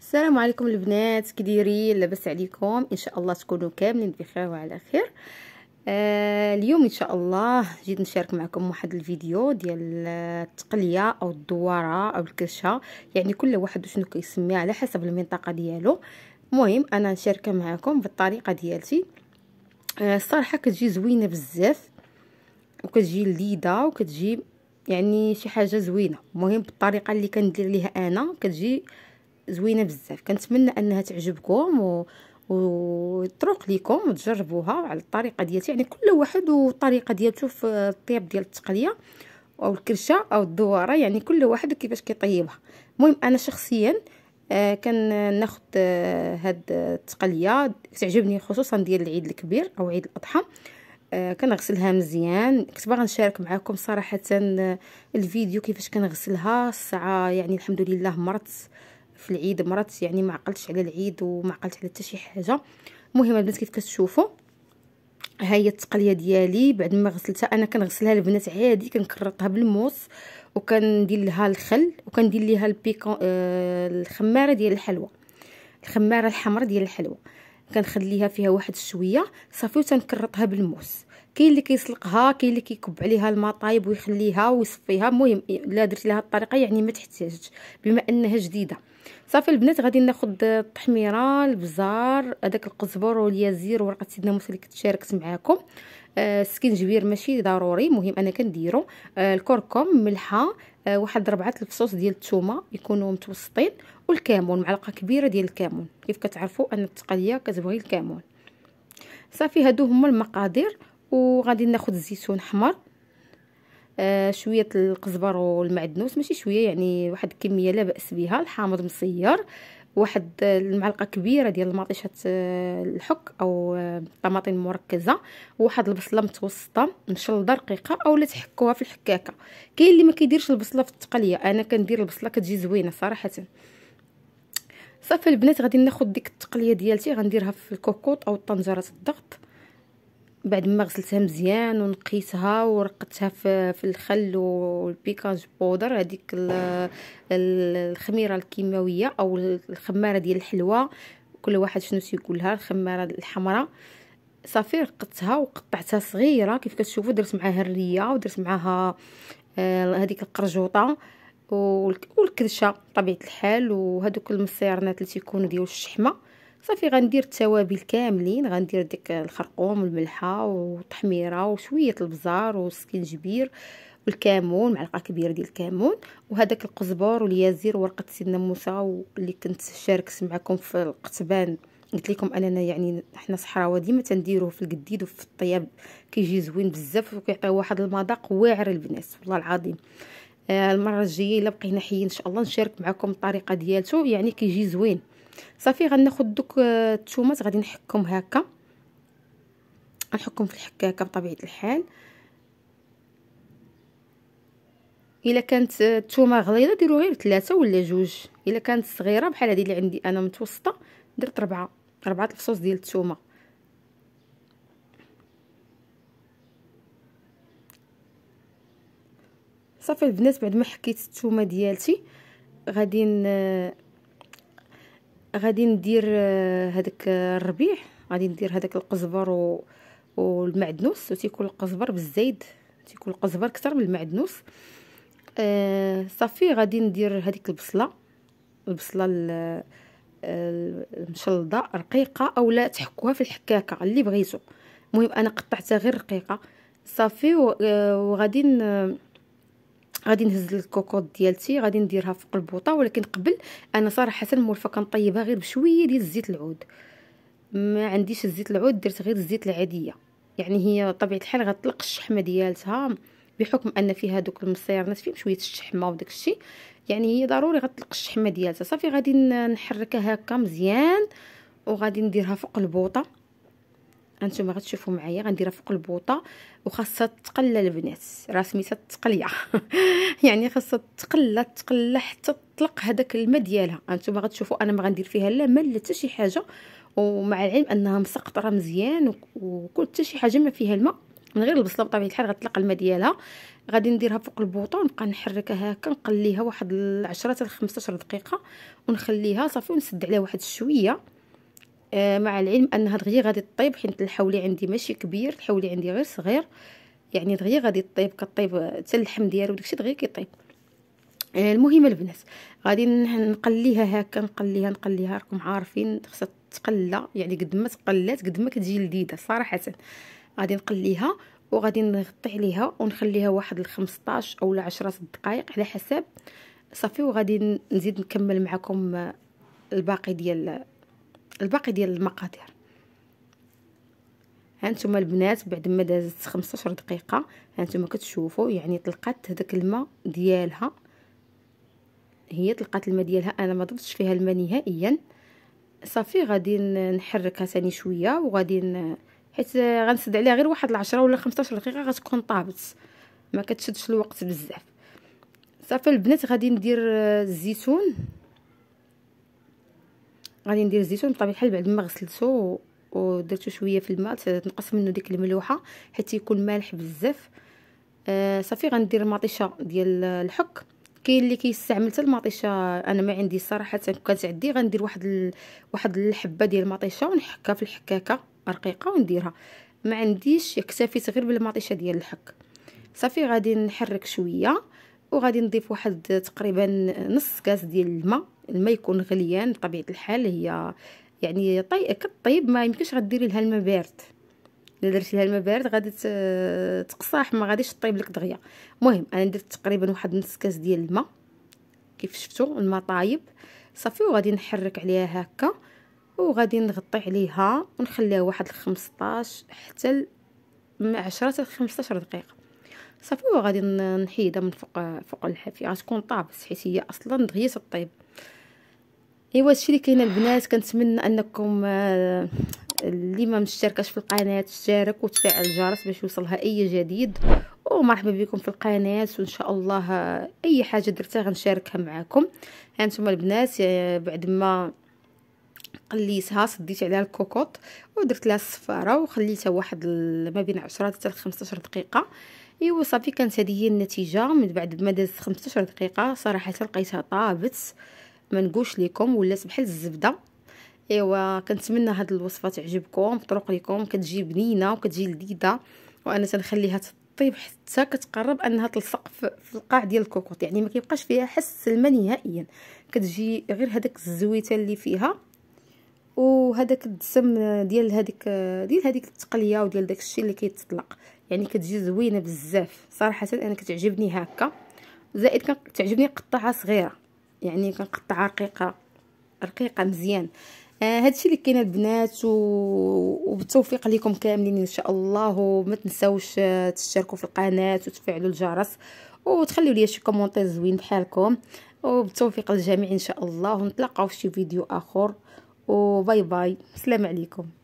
السلام عليكم البنات كديرين لاباس عليكم ان شاء الله تكونوا كاملين بخير وعلى خير آه اليوم ان شاء الله جيت نشارك معكم واحد الفيديو ديال التقليه او الدواره او الكرشه يعني كل واحد شنو كيسميها على حسب المنطقه ديالو مهم انا نشاركها معكم بالطريقه ديالتي آه الصراحه كتجي زوينه بزاف وكتجي لذيذه وكتجي يعني شي حاجه زوينه المهم بالطريقه اللي كندير ليها انا كتجي آه زوينه بزاف كنتمنى انها تعجبكم و... وتروق ليكم وتجربوها على الطريقه ديالتي يعني كل واحد والطريقه ديالته في الطياب ديال التقليه او الكرشه او الدواره يعني كل واحد كيفاش كيطيبها المهم انا شخصيا آه كان ناخد آه هاد التقليه تعجبني خصوصا ديال العيد الكبير او عيد الاضحى آه كنغسلها مزيان كنت باغا نشارك معكم صراحه آه، الفيديو كيفاش كنغسلها الساعه يعني الحمد لله مرت في العيد مرات يعني ما عقلتش على العيد وما عقلتش على حتى شي حاجه المهم البنات كيف كتشوفوا ها هي التقليه ديالي بعد ما غسلتها انا كنغسلها البنات عادي كنكرطها بالموس وكندير لها الخل وكندير ليها البيكون آه الخماره ديال الحلوى الخماره الحمراء ديال الحلوى كنخليها فيها واحد شويه صافي وتنكرطها بالموس كاين اللي كيسلقها كاين اللي كيكب عليها المطايب ويخليها ويصفيها المهم الا درت لها الطريقه يعني ما تحتاجش بما انها جديده صافي البنات غادي ناخد التحميره البزار هذاك القزبر واليازير ورقه سيدنا موسى اللي كنت شاركت معاكم آه السكنجبير ماشي ضروري مهم انا كنديرو آه الكركم ملحه آه واحد ربعه الفصوص ديال الثومه يكونوا متوسطين والكمون معلقه كبيره ديال الكمون كيف كتعرفوا ان التقليه كتبغي الكمون صافي هادو هما المقادير وغادي ناخد الزيتون حمر آه، شويه القزبر والمعدنوس ماشي شويه يعني واحد الكميه لا باس بها الحامض مصير واحد آه، المعلقه كبيره ديال المطيشه آه، الحك او الطماطم المركزه وواحد البصله متوسطه مشلده رقيقه اولا تحكوها في الحكاكه كاين اللي ما كيديرش البصله في التقليه انا كندير البصله كتجي زوينه صراحه صافي البنات غادي ناخذ ديك التقليه ديالتي غنديرها في الكوكوط او طنجره الضغط بعد ما غسلتها مزيان ونقيتها ورقتها في, في الخل والبيكاج بودر هذيك الخميره الكيماويه او الخماره ديال الحلوى كل واحد شنو تيقولها الخماره الحمراء صافي رقدتها وقطعتها صغيره كيف كتشوفوا درت معاها الريه ودرت معاها آه، هذيك القرجوطه والكرشه طبيعه الحال وهذوك المصيرنات اللي تيكونوا ديال الشحمه صافي غندير التوابل كاملين غندير ديك الخرقوم والملحه والتحميره وشويه البزار والسكنجبير والكمون معلقه كبيره ديال الكمون وهذاك القزبر واليازير ورقه سيدنا موسى اللي كنت شاركت معكم في القتبان قلت لكم اننا يعني حنا صحراوه ديما تنديروه في القديد وفي الطياب كيجي زوين بزاف وكيعطي واحد المذاق واعر البنات والله العظيم آه، المره الجايه الا بقينا حيين ان شاء الله نشارك معكم الطريقه ديالته يعني كيجي زوين صافي غناخد دوك آه، الثومات غادي نحكهم هكا غنحكهم في الحكاكه بطبيعه الحال الا كانت آه، الثومه غليظه ديروا غير ثلاثه ولا جوج الا كانت صغيره بحال هذه اللي عندي انا متوسطه درت ربعة ربعة الفصوص ديال الثومه صافي البنات بعد ما حكيت الثومه ديالتي غادي غادي ندير آه، هذاك الربيع غادي ندير هذاك القزبر و... والمعدنوس تيكون القزبر بالزايد تيكون القزبر اكثر من المعدنوس آه صافي غادي ندير هذيك البصله البصله المشلضه رقيقه اولا تحكوها في الحكاكه اللي بغيتو المهم انا قطعتها غير رقيقه صافي آه، وغادي غادي نهز الكوكوط ديالتي غادي نديرها فوق البوطه ولكن قبل انا صراحه مولفه كنطيبها غير بشويه ديال زيت العود ما عنديش زيت العود درت غير الزيت العاديه يعني هي طبيعه الحال غتطلق الشحمه ديالتها بحكم ان فيها دوك المصيرنات فيهم شويه الشحمه وداك الشيء يعني هي ضروري غتطلق الشحمه ديالتها صافي غادي نحركها هكا مزيان وغادي نديرها فوق البوطه هانتوما غتشوفوا معايا غنديرها فوق البوطه وخاصها تقلى البنات راه سميتها التقليه يعني خاصها تقلى تقلى حتى تطلق هذاك الماء ديالها هانتوما غتشوفوا انا ما غندير فيها لا ما لا حتى شي حاجه ومع العلم انها مسقطره مزيان وكل حتى شي حاجه ما فيها الماء من غير البصله بطبيعه الحال غتطلق الماء ديالها غادي نديرها فوق البوطه ونبقى نحركها هكا نقليها واحد 10 حتى 15 دقيقه ونخليها صافي ونسد عليها واحد شويه آه، مع العلم انها دغيا غادي طيب حيت الحولي عندي ماشي كبير الحولي عندي غير صغير يعني دغيا غادي طيب كطيب حتى اللحم ديالو داكشي دغيا كيطيب آه، المهم البنات غادي نقليها هكا نقليها نقليها راكم عارفين خصها تقلى يعني قد ما تقلات قد ما كتجي لذيذه صراحه غادي نقليها وغادي نغطي عليها ونخليها واحد 15 اولا 10 دقائق على حسب صافي وغادي نزيد نكمل معكم آه، الباقي ديال الباقي ديال المقادير هانتوما البنات بعد ما دازت 15 دقيقه هانتوما كتشوفوا يعني طلقات هذاك الماء ديالها هي طلقات الماء ديالها انا ما ضفتش فيها الماء نهائيا صافي غادي نحركها ثاني شويه وغادي حيت غنسد عليها غير واحد العشرة ولا 15 دقيقه غتكون طابت ما كتشدش الوقت بزاف صافي البنات غادي ندير الزيتون غادي ندير الزيتون بطبيعه الحال بعد ما غسلته ودرتو شويه في الماء تنقص منه ديك الملوحه حيت يكون مالح بزاف آه صافي غندير مطيشه ديال الحك كاين اللي كيستعمل حتى المطيشه انا ما عندي صراحه كانت عندي غندير واحد ال... واحد الحبه ديال المطيشه ونحكها في الحكاكه رقيقه ونديرها ما عنديش اكتفيت غير بالمطيشه ديال الحك صافي غادي نحرك شويه وغادي نضيف واحد تقريبا نص كاس ديال الماء الماء يكون غليان بطبيعه الحال هي يعني طي كطيب طيب، ما يمكنش غديري لها الماء بارد الا درتي لها الماء بارد غادي تقصاح ما غاديش طيب لك دغيا المهم انا درت تقريبا واحد نص كاس ديال الماء كيف شفتوا الماء طايب صافي وغادي نحرك عليها هكا وغادي نغطي عليها ونخليها واحد 15 حتى 10 حتى 15 دقيقه صافي وغادي نحيدها من فوق فوق الحافيه غتكون طابس حيت هي اصلا دغيا تطيب ايوا هادشي اللي كاين البنات كنتمنى انكم آه، اللي ما مشتركش في القناه تشترك وتفعل الجرس باش يوصلها اي جديد ومرحبا بكم في القناه وان شاء الله آه، اي حاجه درتها غنشاركها معاكم ها البنات آه، بعد ما قليتها صديت عليها الكوكوط ودرت لها الصفاره وخليتها واحد ما بين 10 حتى 15 دقيقه ايوا صافي كانت هذه هي النتيجه من بعد ما دازت 15 دقيقه صراحه لقيتها طابت ما نقولش لكم ولات بحال الزبده ايوا كنتمنى هاد الوصفه تعجبكم طرق لكم كتجي بنينه وكتجي لذيذه وانا تنخليها طيب حتى كتقرب انها تلصق في القاع ديال الكوكوط يعني ما كيبقاش فيها حس الماء نهائيا كتجي غير هذاك الزويته اللي فيها وهذاك الدسم ديال هذيك ديال هذيك التقليه وديال داك الشيء اللي كيتطلق يعني كتجي زوينه بزاف صراحه انا كتعجبني هكا زائد كتعجبني قطعه صغيره يعني كنقطعها رقيقه رقيقه مزيان هذا آه، الشيء اللي كاين البنات وبالتوفيق ليكم كاملين ان شاء الله وما تنساوش آه، تشتركوا في القناه وتفعلوا الجرس وتخليوا لي شي كومونتير زوين بحالكم وبالتوفيق للجميع ان شاء الله ونتلاقاو في شي فيديو اخر وباي باي سلام عليكم